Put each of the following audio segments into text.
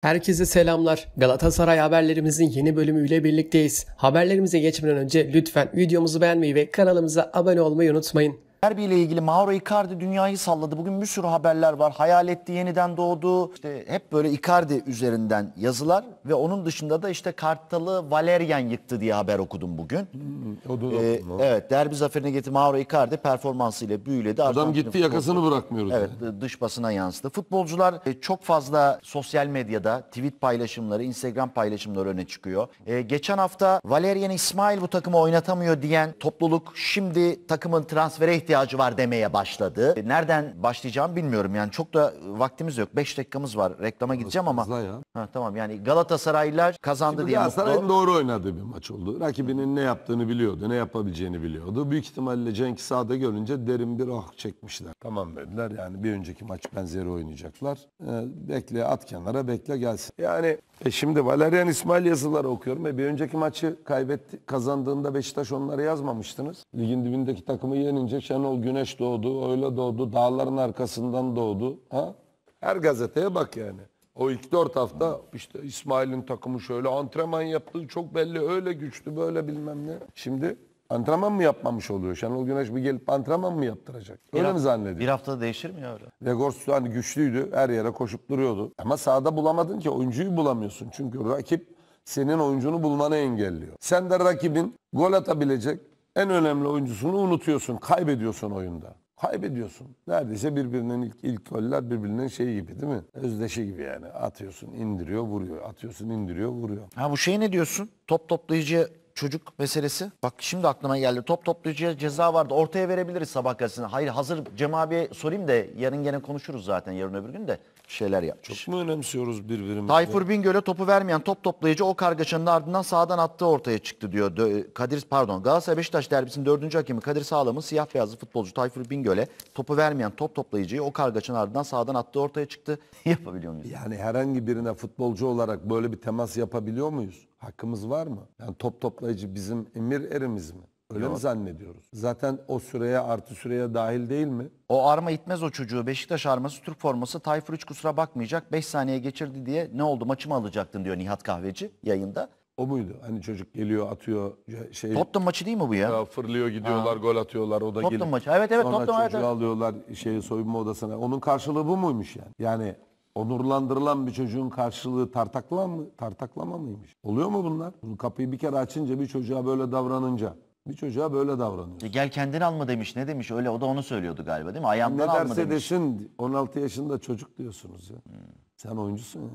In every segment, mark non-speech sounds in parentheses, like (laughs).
Herkese selamlar. Galatasaray haberlerimizin yeni bölümüyle birlikteyiz. Haberlerimize geçmeden önce lütfen videomuzu beğenmeyi ve kanalımıza abone olmayı unutmayın. Derbi ile ilgili Mauro Icardi dünyayı salladı. Bugün bir sürü haberler var. Hayal etti, yeniden doğdu. İşte hep böyle Icardi üzerinden yazılar ve onun dışında da işte Kartalı Valerian yıktı diye haber okudum bugün. Hmm, o da ee, evet, derbi zaferine getirdi Mauro Icardi performansıyla büyüledi. Adam Arjantin gitti yakasını bırakmıyoruz. Evet, dış basına yansıdı. Futbolcular e, çok fazla sosyal medyada tweet paylaşımları, Instagram paylaşımları öne çıkıyor. Ee, geçen hafta Valerian İsmail bu takımı oynatamıyor diyen topluluk şimdi takımın transferi ihtiyacı var demeye başladı. E, nereden başlayacağım bilmiyorum yani çok da vaktimiz yok. 5 dakikamız var reklama gideceğim ama. Fazla ya. Ha, tamam yani Galatasaraylılar kazandı Şimdi diye Galatasaray'ın mutlu. doğru oynadığı bir maç oldu. Rakibinin ne yaptığını biliyordu, ne yapabileceğini biliyordu. Büyük ihtimalle Cenk sağda görünce derin bir ah çekmişler. Tamam dediler yani bir önceki maç benzeri oynayacaklar. Ee, bekle at kenara bekle gelsin. Yani e şimdi Valerian İsmail yazıları okuyorum. E bir önceki maçı kaybetti, kazandığında Beşiktaş onları yazmamıştınız. Ligin dibindeki takımı yenince Şenol Şenol Güneş doğdu, öyle doğdu, dağların arkasından doğdu. Ha? Her gazeteye bak yani. O ilk dört hafta işte İsmail'in takımı şöyle antrenman yaptı, çok belli. Öyle güçlü böyle bilmem ne. Şimdi antrenman mı yapmamış oluyor? Şenol Güneş bir gelip antrenman mı yaptıracak? Bir öyle mi zannediyor? Bir haftada değişir mi öyle? Vegors hani güçlüydü. Her yere koşup duruyordu. Ama sahada bulamadın ki. Oyuncuyu bulamıyorsun. Çünkü rakip senin oyuncunu bulmanı engelliyor. Sen de rakibin gol atabilecek, en önemli oyuncusunu unutuyorsun. Kaybediyorsun oyunda. Kaybediyorsun. Neredeyse birbirinin ilk, ilk goller birbirinin şeyi gibi değil mi? Özdeşi gibi yani. Atıyorsun indiriyor vuruyor. Atıyorsun indiriyor vuruyor. Ha bu şey ne diyorsun? Top toplayıcı çocuk meselesi. Bak şimdi aklıma geldi. Top toplayıcıya ceza vardı. Ortaya verebiliriz sabah gazetesine. Hayır hazır Cem abiye sorayım da yarın gene konuşuruz zaten yarın öbür gün de şeyler yapmış. Çok mu önemsiyoruz birbirimizi? Tayfur Bingöl'e topu vermeyen top toplayıcı o kargaçanın ardından sağdan attığı ortaya çıktı diyor. Kadir pardon Galatasaray Beşiktaş derbisinin dördüncü hakemi Kadir Sağlam'ın siyah beyazlı futbolcu Tayfur Bingöl'e topu vermeyen top toplayıcıyı o kargaçanın ardından sağdan attığı ortaya çıktı. (laughs) Yapabiliyor muyuz? Yani herhangi birine futbolcu olarak böyle bir temas yapabiliyor muyuz? Hakkımız var mı? Yani top toplayıcı bizim emir erimiz mi? Öyle mi zannediyoruz? Zaten o süreye artı süreye dahil değil mi? O arma itmez o çocuğu. Beşiktaş arması, Türk forması. Tayfur hiç kusura bakmayacak. 5 saniye geçirdi diye ne oldu maçımı alacaktın diyor Nihat Kahveci yayında. O muydu? Hani çocuk geliyor atıyor şey. Tottenham maçı değil mi bu ya? fırlıyor gidiyorlar gol atıyorlar o da Tottenham maçı. Evet, evet, Sonra Tottenham, evet, çocuğu evet. alıyorlar şey soyunma odasına. Onun karşılığı bu muymuş yani? Yani onurlandırılan bir çocuğun karşılığı tartakla mı, tartaklama mıymış? Oluyor mu bunlar? Bunu kapıyı bir kere açınca bir çocuğa böyle davranınca bir çocuğa böyle davranıyor. E gel kendini alma demiş. Ne demiş? Öyle o da onu söylüyordu galiba değil mi? Ayağımdan ne alma demiş. Ne derse desin 16 yaşında çocuk diyorsunuz ya. Hmm. Sen oyuncusun ya.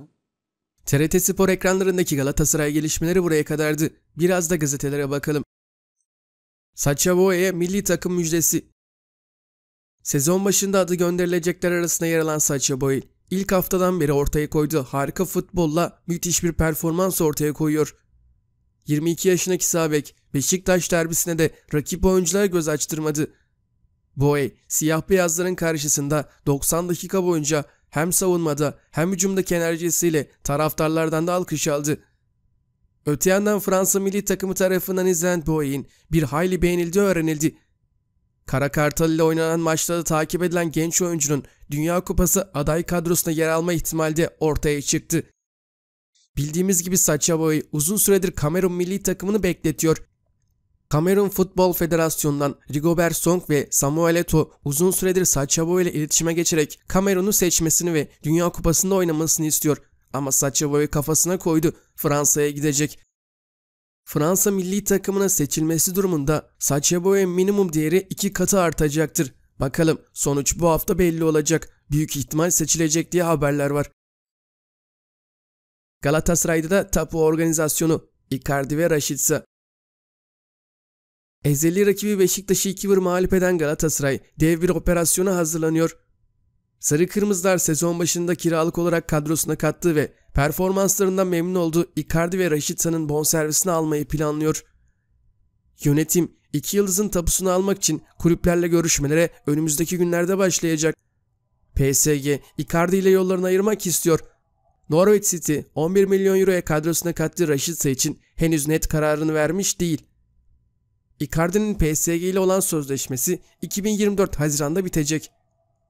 TRT Spor ekranlarındaki Galatasaray gelişmeleri buraya kadardı. Biraz da gazetelere bakalım. Sacha Boey'e milli takım müjdesi. Sezon başında adı gönderilecekler arasında yer alan Sacha Boey, ilk haftadan beri ortaya koyduğu harika futbolla müthiş bir performans ortaya koyuyor. 22 yaşındaki Sabek Beşiktaş derbisine de rakip oyunculara göz açtırmadı. Boy, siyah beyazların karşısında 90 dakika boyunca hem savunmada hem hücumdaki enerjisiyle taraftarlardan da alkış aldı. Öte yandan Fransa milli takımı tarafından izlenen Boy'in bir hayli beğenildiği öğrenildi. Kara Kartal ile oynanan maçta da takip edilen genç oyuncunun Dünya Kupası aday kadrosuna yer alma ihtimali de ortaya çıktı. Bildiğimiz gibi Saçaboy uzun süredir Kamerun milli takımını bekletiyor. Kamerun Futbol Federasyonu'ndan Rigobert Song ve Samuel Eto uzun süredir Saçaboy ile iletişime geçerek Kamerun'u seçmesini ve Dünya Kupası'nda oynamasını istiyor. Ama Saçaboy kafasına koydu Fransa'ya gidecek. Fransa milli takımına seçilmesi durumunda Saçaboy'un minimum değeri iki katı artacaktır. Bakalım sonuç bu hafta belli olacak. Büyük ihtimal seçilecek diye haberler var. Galatasaray'da da tapu organizasyonu Icardi ve Raşitsa. Ezeli rakibi Beşiktaş'ı 2-1 mağlup eden Galatasaray dev bir operasyona hazırlanıyor. Sarı Kırmızılar sezon başında kiralık olarak kadrosuna kattığı ve performanslarından memnun olduğu Icardi ve Raşitsa'nın bonservisini almayı planlıyor. Yönetim iki yıldızın tapusunu almak için kulüplerle görüşmelere önümüzdeki günlerde başlayacak. PSG Icardi ile yollarını ayırmak istiyor Norwich City 11 milyon euroya kadrosuna kattığı Rashica için henüz net kararını vermiş değil. Icardi'nin PSG ile olan sözleşmesi 2024 Haziran'da bitecek.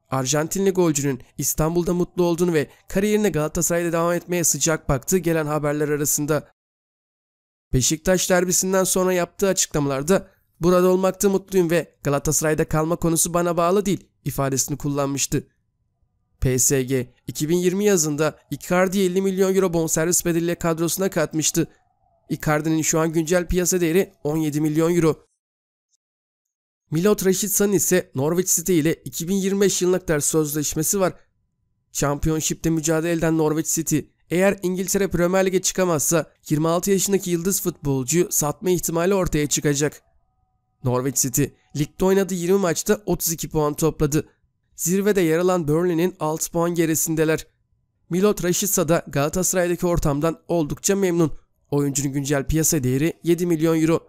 Arjantinli golcünün İstanbul'da mutlu olduğunu ve kariyerine Galatasaray'da devam etmeye sıcak baktığı gelen haberler arasında. Beşiktaş derbisinden sonra yaptığı açıklamalarda burada olmakta mutluyum ve Galatasaray'da kalma konusu bana bağlı değil ifadesini kullanmıştı. PSG 2020 yazında Icardi 50 milyon euro bonservis bedeliyle kadrosuna katmıştı. Icardi'nin şu an güncel piyasa değeri 17 milyon euro. Milot Rashidsa'nın ise Norwich City ile 2025 yılına kadar sözleşmesi var. Championship'te mücadele eden Norwich City eğer İngiltere Premier Lig'e çıkamazsa 26 yaşındaki yıldız futbolcuyu satma ihtimali ortaya çıkacak. Norwich City ligde oynadığı 20 maçta 32 puan topladı. Zirvede yer alan Burnley'nin 6 puan gerisindeler. Milot Rashica da Galatasaray'daki ortamdan oldukça memnun. Oyuncunun güncel piyasa değeri 7 milyon euro.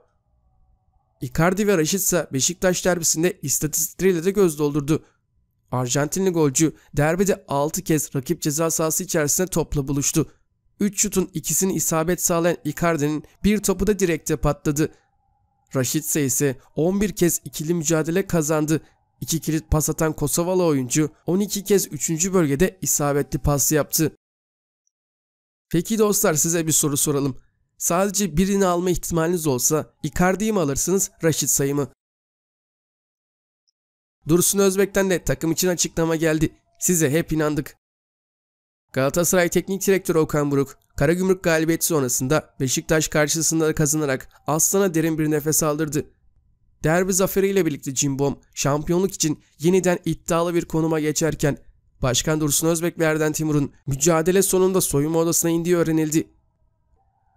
Icardi ve Rashica Beşiktaş derbisinde istatistikleriyle de göz doldurdu. Arjantinli golcü derbide 6 kez rakip ceza sahası içerisinde topla buluştu. 3 şutun ikisini isabet sağlayan Icardi'nin bir topu da direkte patladı. Rashica ise 11 kez ikili mücadele kazandı İki kilit pas atan Kosovalı oyuncu 12 kez 3. bölgede isabetli pas yaptı. Peki dostlar size bir soru soralım. Sadece birini alma ihtimaliniz olsa Icardi'yi mi alırsınız, Raşit sayımı. Dursun Özbek'ten de takım için açıklama geldi. Size hep inandık. Galatasaray Teknik Direktörü Okan Buruk, Karagümrük galibiyeti sonrasında Beşiktaş karşısında kazanarak Aslan'a derin bir nefes aldırdı. Derbi zaferiyle birlikte Cimbom şampiyonluk için yeniden iddialı bir konuma geçerken Başkan Dursun Özbek ve Erden Timur'un mücadele sonunda soyunma odasına indiği öğrenildi.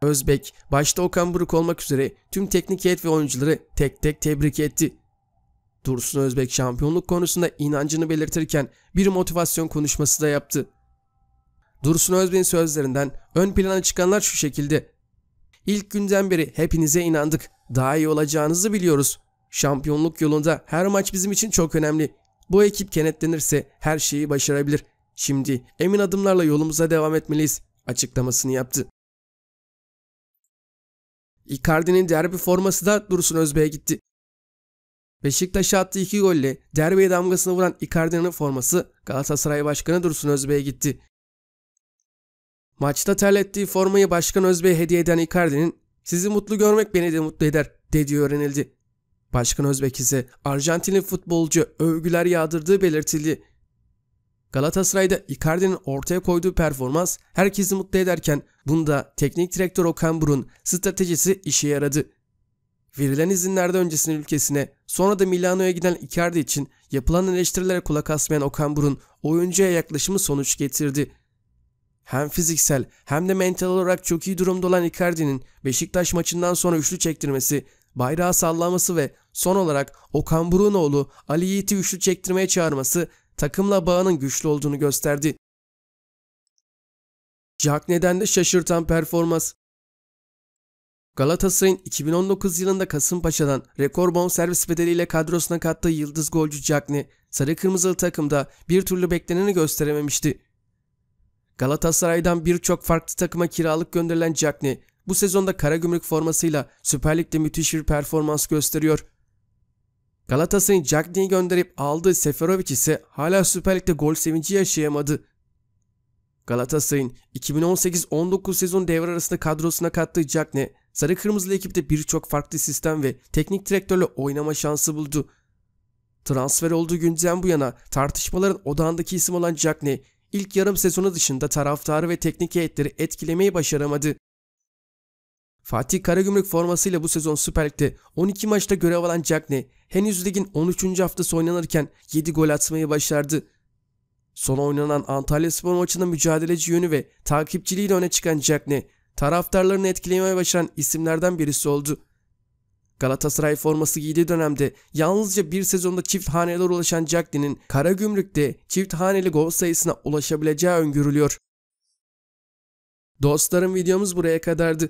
Özbek başta Okan Buruk olmak üzere tüm teknik heyet ve oyuncuları tek tek tebrik etti. Dursun Özbek şampiyonluk konusunda inancını belirtirken bir motivasyon konuşması da yaptı. Dursun Özbek'in sözlerinden ön plana çıkanlar şu şekilde. İlk günden beri hepinize inandık. Daha iyi olacağınızı biliyoruz. Şampiyonluk yolunda her maç bizim için çok önemli. Bu ekip kenetlenirse her şeyi başarabilir. Şimdi emin adımlarla yolumuza devam etmeliyiz açıklamasını yaptı. Icardi'nin derbi forması da Dursun Özbey'e gitti. Beşiktaş'a attığı iki golle derbiye damgasını vuran Icardi'nin forması Galatasaray Başkanı Dursun Özbey'e gitti. Maçta terlettiği formayı Başkan Özbey'e hediye eden Icardi'nin sizi mutlu görmek beni de mutlu eder dediği öğrenildi. Başkan Özbek ise Arjantinli futbolcu övgüler yağdırdığı belirtildi. Galatasaray'da Icardi'nin ortaya koyduğu performans herkesi mutlu ederken bunda teknik direktör Okan Burun stratejisi işe yaradı. Verilen izinlerde öncesinde ülkesine sonra da Milano'ya giden Icardi için yapılan eleştirilere kulak asmayan Okan Burun oyuncuya yaklaşımı sonuç getirdi. Hem fiziksel hem de mental olarak çok iyi durumda olan Icardi'nin Beşiktaş maçından sonra üçlü çektirmesi bayrağı sallaması ve son olarak Okan Burunoğlu Ali Yiğit'i üçlü çektirmeye çağırması takımla bağının güçlü olduğunu gösterdi. Jack neden de şaşırtan performans. Galatasaray'ın 2019 yılında Kasımpaşa'dan rekor bonservis bedeliyle kadrosuna kattığı yıldız golcü Cagney, sarı kırmızılı takımda bir türlü bekleneni gösterememişti. Galatasaray'dan birçok farklı takıma kiralık gönderilen Cagney, bu sezonda kara Karagümrük formasıyla Süper Lig'de müthiş bir performans gösteriyor. Galatasaray'ın Cagney'i gönderip aldığı Seferovic ise hala Süper Lig'de gol sevinci yaşayamadı. Galatasaray'ın 2018-19 sezon devre arasında kadrosuna kattığı Cagney, Sarı Kırmızılı ekipte birçok farklı sistem ve teknik direktörle oynama şansı buldu. Transfer olduğu günden bu yana tartışmaların odağındaki isim olan Cagney, ilk yarım sezonu dışında taraftarı ve teknik heyetleri etkilemeyi başaramadı. Fatih Karagümrük formasıyla bu sezon Süper Lig'de 12 maçta görev alan Cagney henüz ligin 13. haftası oynanırken 7 gol atmayı başardı. Son oynanan Antalya Spor maçında mücadeleci yönü ve takipçiliğiyle öne çıkan Cagney taraftarlarını etkilemeye başaran isimlerden birisi oldu. Galatasaray forması giydiği dönemde yalnızca bir sezonda çift hanelere ulaşan Cagney'nin Karagümrük'te çift haneli gol sayısına ulaşabileceği öngörülüyor. Dostlarım videomuz buraya kadardı.